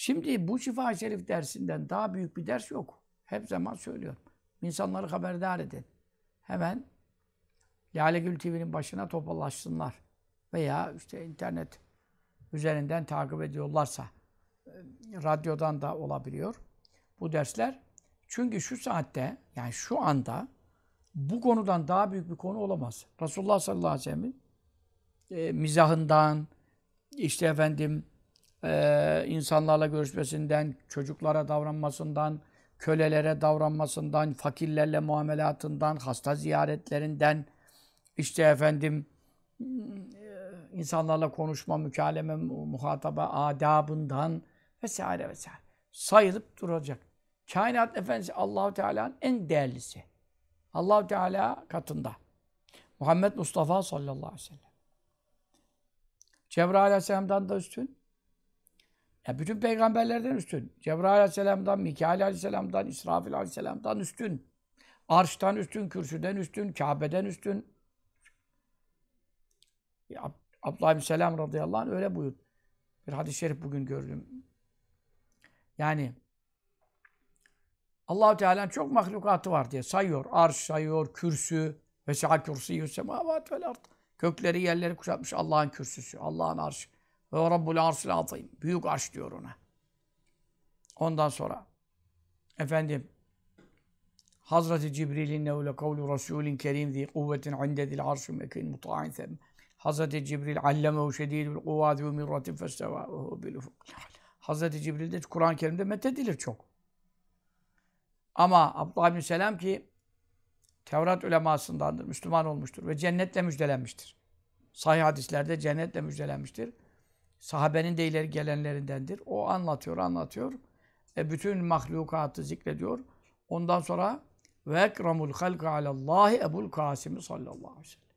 Şimdi bu şifa şerif dersinden daha büyük bir ders yok. Hep zaman söylüyorum. İnsanları haberdar edin. Hemen Lale Gül TV'nin başına topalaşsınlar. Veya işte internet üzerinden takip ediyorlarsa e, radyodan da olabiliyor bu dersler. Çünkü şu saatte yani şu anda bu konudan daha büyük bir konu olamaz. Resulullah sallallahu aleyhi ve sellem'in e, mizahından işte efendim e, insanlarla görüşmesinden, çocuklara davranmasından, kölelere davranmasından, fakirlerle muamelatından, hasta ziyaretlerinden, işte efendim e, insanlarla konuşma, mükaleme, muhataba adabından vesaire vesaire. Sayılıp duracak. Kainat Efendisi Allahu Teala'nın en değerlisi. Allahu Teala katında. Muhammed Mustafa sallallahu aleyhi ve sellem. Cebrail aleyhisselam'dan da üstün. Yani bütün peygamberlerden üstün. Cebrail aleyhisselamdan, Mikail aleyhisselamdan, İsrafil aleyhisselamdan üstün. Arştan üstün, kürsüden üstün, Kabe'den üstün. Ya, Abdullah bin Selam radıyallahu anh öyle buyur. Bir hadis-i şerif bugün gördüm. Yani Allahu Teala'nın çok mahlukatı var diye sayıyor. Arş sayıyor, kürsü ve kürsü semavat vel ard. Kökleri yerleri kuşatmış Allah'ın kürsüsü, Allah'ın arşı. Ve Rabbul Arsul Azim. Büyük arş diyor ona. Ondan sonra efendim Hazreti Cibril'in nevle kavlu Resulün kerim zi kuvvetin indedil arşu mekin muta'in sem. Hazreti Cibril allemehu şedidül kuvvati ve mirratin festevahu bil ufuk. Hazreti Cibril de Kur'an-ı Kerim'de methedilir çok. Ama Abdullah bin Selam ki Tevrat ulemasındandır, Müslüman olmuştur ve cennetle müjdelenmiştir. Sahih hadislerde cennetle müjdelenmiştir. Sahabenin de ileri gelenlerindendir. O anlatıyor, anlatıyor. E, bütün mahlukatı zikrediyor. Ondan sonra ve ekramul halka alallahi Ebul Kasim sallallahu aleyhi ve sellem.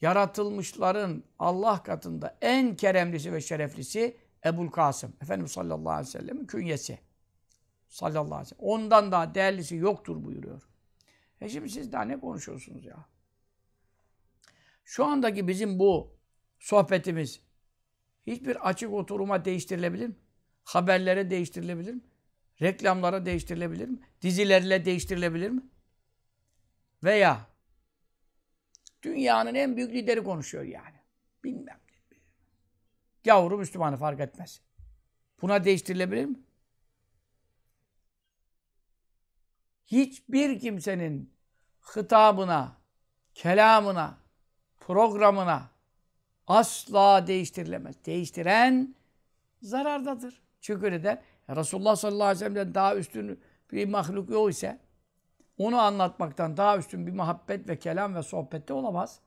Yaratılmışların Allah katında en keremlisi ve şereflisi Ebul Kasım. Efendimiz sallallahu aleyhi ve sellem'in künyesi. Sallallahu aleyhi ve sellem. Ondan daha değerlisi yoktur buyuruyor. E şimdi siz daha ne konuşuyorsunuz ya? Şu andaki bizim bu sohbetimiz Hiçbir açık oturuma değiştirilebilir mi? Haberlere değiştirilebilir mi? Reklamlara değiştirilebilir mi? Dizilerle değiştirilebilir mi? Veya dünyanın en büyük lideri konuşuyor yani. Bilmem. Yavru Müslümanı fark etmez. Buna değiştirilebilir mi? Hiçbir kimsenin hitabına, kelamına, programına, asla değiştirilemez. Değiştiren zarardadır. Çünkü neden? Resulullah sallallahu aleyhi ve sellem'den daha üstün bir mahluk yok ise onu anlatmaktan daha üstün bir muhabbet ve kelam ve sohbette olamaz.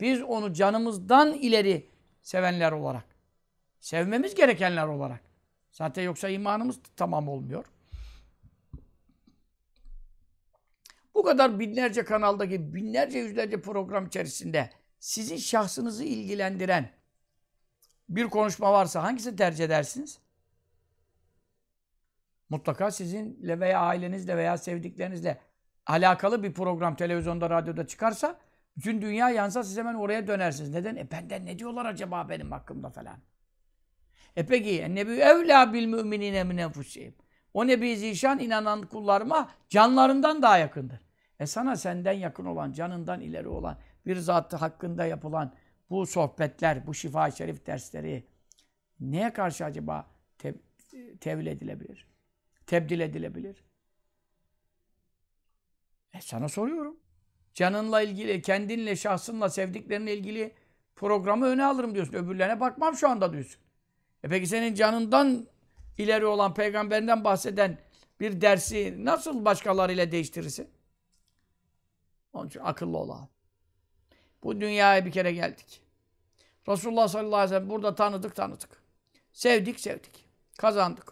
Biz onu canımızdan ileri sevenler olarak, sevmemiz gerekenler olarak. Zaten yoksa imanımız tamam olmuyor. Bu kadar binlerce kanaldaki, binlerce yüzlerce program içerisinde sizin şahsınızı ilgilendiren bir konuşma varsa hangisini tercih edersiniz? Mutlaka sizinle veya ailenizle veya sevdiklerinizle alakalı bir program televizyonda, radyoda çıkarsa bütün dünya yansa siz hemen oraya dönersiniz. Neden? E benden ne diyorlar acaba benim hakkımda falan. E peki ennebi evla bil müminine min enfusihim. O nebi zişan inanan kullarıma canlarından daha yakındır. E sana senden yakın olan, canından ileri olan, bir zatı hakkında yapılan bu sohbetler, bu şifa şerif dersleri neye karşı acaba te tevil edilebilir? Tebdil edilebilir? E sana soruyorum. Canınla ilgili, kendinle, şahsınla, sevdiklerinle ilgili programı öne alırım diyorsun. Öbürlerine bakmam şu anda diyorsun. E peki senin canından ileri olan, peygamberinden bahseden bir dersi nasıl başkalarıyla değiştirirsin? Onun için akıllı olalım. Bu dünyaya bir kere geldik. Resulullah sallallahu aleyhi ve sellem burada tanıdık tanıdık. Sevdik sevdik. Kazandık.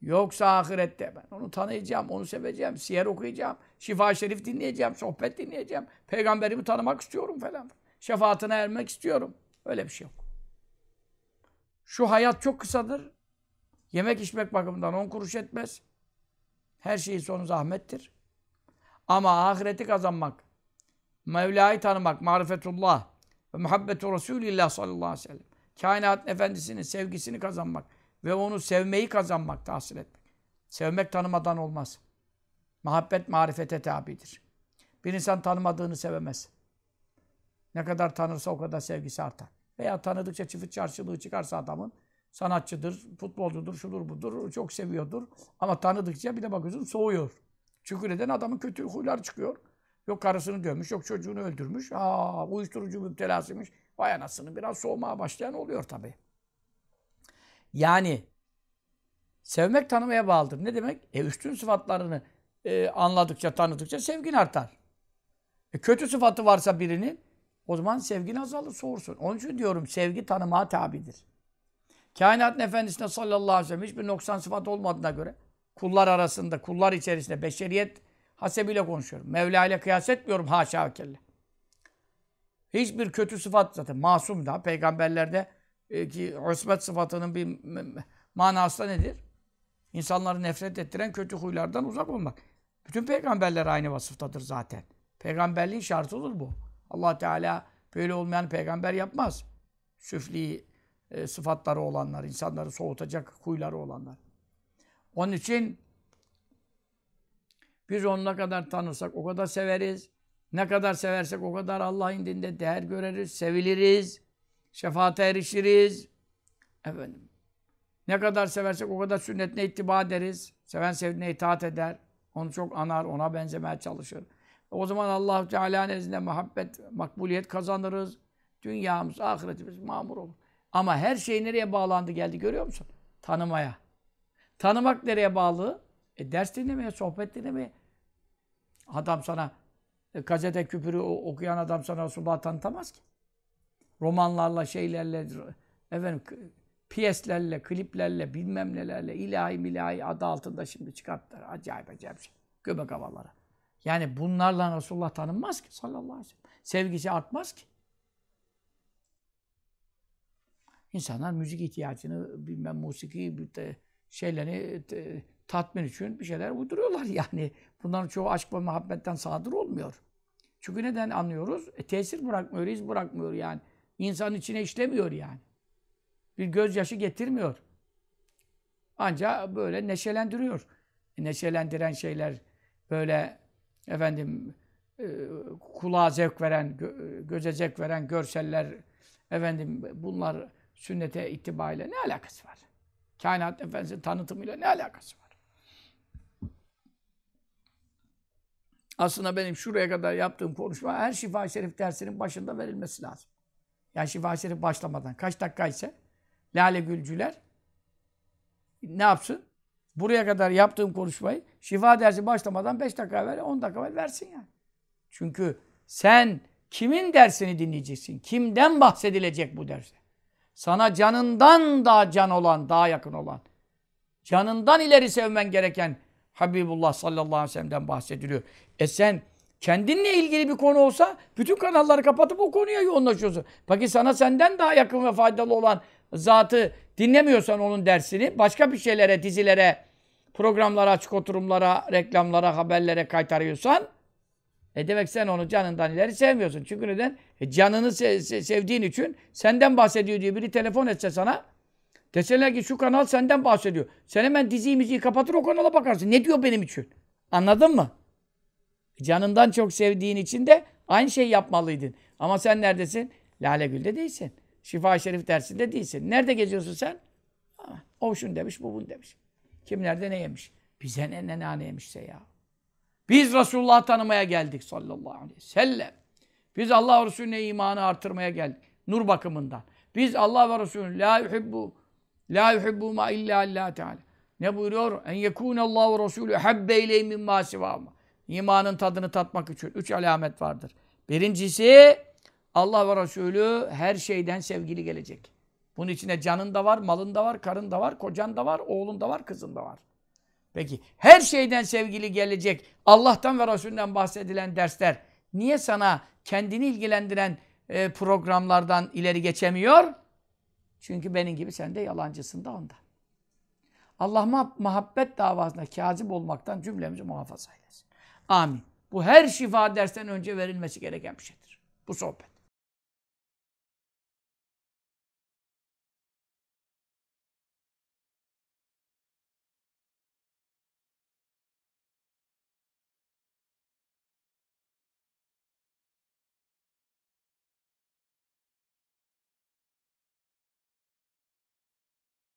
Yoksa ahirette ben onu tanıyacağım, onu seveceğim, siyer okuyacağım, şifa şerif dinleyeceğim, sohbet dinleyeceğim. Peygamberimi tanımak istiyorum falan. Şefaatine ermek istiyorum. Öyle bir şey yok. Şu hayat çok kısadır. Yemek içmek bakımından on kuruş etmez. Her şeyin sonu zahmettir. Ama ahireti kazanmak, Mevla'yı tanımak, marifetullah ve muhabbetu Resulillah sallallahu aleyhi ve sellem. Kainat efendisinin sevgisini kazanmak ve onu sevmeyi kazanmak, tahsil etmek. Sevmek tanımadan olmaz. Muhabbet marifete tabidir. Bir insan tanımadığını sevemez. Ne kadar tanırsa o kadar sevgisi artar. Veya tanıdıkça çift çarşılığı çıkarsa adamın sanatçıdır, futbolcudur, şudur budur, çok seviyordur. Ama tanıdıkça bir de bakıyorsun soğuyor. Çünkü neden adamın kötü huylar çıkıyor. Yok karısını dövmüş, yok çocuğunu öldürmüş. Aa, uyuşturucu müptelasıymış. Vay anasını biraz soğumaya başlayan oluyor tabii. Yani sevmek tanımaya bağlıdır. Ne demek? E, üstün sıfatlarını e, anladıkça, tanıdıkça sevgin artar. E, kötü sıfatı varsa birinin o zaman sevgin azalır, soğursun. Onun için diyorum sevgi tanımaya tabidir. Kainatın efendisine sallallahu aleyhi ve sellem hiçbir noksan sıfat olmadığına göre kullar arasında, kullar içerisinde beşeriyet hasebiyle konuşuyorum. Mevla ile kıyas etmiyorum haşa ve kelle. Hiçbir kötü sıfat zaten masum da peygamberlerde e, ki usmet sıfatının bir manası da nedir? İnsanları nefret ettiren kötü huylardan uzak olmak. Bütün peygamberler aynı vasıftadır zaten. Peygamberliğin şartıdır bu. allah Teala böyle olmayan peygamber yapmaz. Süfli e, sıfatları olanlar, insanları soğutacak huyları olanlar. Onun için biz onu ne kadar tanırsak o kadar severiz. Ne kadar seversek o kadar Allah indinde değer göreriz, seviliriz, şefaate erişiriz. Efendim. Ne kadar seversek o kadar sünnetine ittiba ederiz. Seven sevdiğine itaat eder. Onu çok anar, ona benzemeye çalışır. O zaman Allah Teala'nın izniyle muhabbet, makbuliyet kazanırız. Dünyamız, ahiretimiz mamur olur. Ama her şey nereye bağlandı geldi görüyor musun? Tanımaya. Tanımak nereye bağlı? E ders dinlemeye, sohbet dinlemeye. Adam sana e, gazete küpürü okuyan adam sana Resulullah'ı tanıtamaz ki. Romanlarla, şeylerle, efendim, piyeslerle, kliplerle, bilmem nelerle, ilahi milahi adı altında şimdi çıkarttılar. Acayip acayip şey. Göbek havaları. Yani bunlarla Resulullah tanınmaz ki sallallahu aleyhi ve sellem. Sevgisi artmaz ki. İnsanlar müzik ihtiyacını, bilmem musiki, şeylerini e, tatmin için bir şeyler uyduruyorlar yani. Bunların çoğu aşk ve muhabbetten sadır olmuyor. Çünkü neden anlıyoruz? E, tesir bırakmıyor, iz bırakmıyor yani. İnsanın içine işlemiyor yani. Bir gözyaşı getirmiyor. Ancak böyle neşelendiriyor. E, neşelendiren şeyler böyle efendim e, kulağa zevk veren, gö e, göze zevk veren görseller efendim bunlar sünnete itibariyle ne alakası var? Kainat Efendisi'nin tanıtımıyla ne alakası var? Aslında benim şuraya kadar yaptığım konuşma her şifa Şerif dersinin başında verilmesi lazım. Yani şifa Şerif başlamadan kaç dakika ise Lale Gülcüler ne yapsın? Buraya kadar yaptığım konuşmayı şifa dersi başlamadan 5 dakika evvel 10 dakika evvel versin yani. Çünkü sen kimin dersini dinleyeceksin? Kimden bahsedilecek bu derse? Sana canından daha can olan, daha yakın olan. Canından ileri sevmen gereken Habibullah sallallahu aleyhi ve sellem'den bahsediliyor. E sen kendinle ilgili bir konu olsa bütün kanalları kapatıp o konuya yoğunlaşıyorsun. Peki sana senden daha yakın ve faydalı olan zatı dinlemiyorsan onun dersini başka bir şeylere, dizilere, programlara, açık oturumlara, reklamlara, haberlere kaytarıyorsan e demek sen onu canından ileri sevmiyorsun. Çünkü neden? E canını se se sevdiğin için senden bahsediyor diye biri telefon etse sana. Deseler ki şu kanal senden bahsediyor. Sen hemen diziyi müziği kapatır o kanala bakarsın. Ne diyor benim için? Anladın mı? E canından çok sevdiğin için de aynı şey yapmalıydın. Ama sen neredesin? Lale Gül'de değilsin. şifa Şerif dersinde değilsin. Nerede geziyorsun sen? O şun demiş, bu bunu demiş. Kim nerede ne yemiş? Bize ne ne ne yemişse ya. Biz Resulullah'ı tanımaya geldik sallallahu aleyhi ve sellem. Biz Allah Resulüne imanı artırmaya geldik. Nur bakımından. Biz Allah ve Resulü la yuhibbu la yuhibbu ma illa Allah Teala. Ne buyuruyor? En yekun Allah ve Resulü habbe ileyhi mimma sivama. İmanın tadını tatmak için üç alamet vardır. Birincisi Allah ve Resulü her şeyden sevgili gelecek. Bunun içine canın da var, malın da var, karın da var, kocan da var, oğlun da var, kızın da var. Peki her şeyden sevgili gelecek Allah'tan ve Resulünden bahsedilen dersler niye sana kendini ilgilendiren e, programlardan ileri geçemiyor? Çünkü benim gibi sen de yalancısın da ondan. Allah muhabbet davasında kazip olmaktan cümlemizi muhafaza eylesin. Amin. Bu her şifa dersten önce verilmesi gereken bir şeydir. Bu sohbet.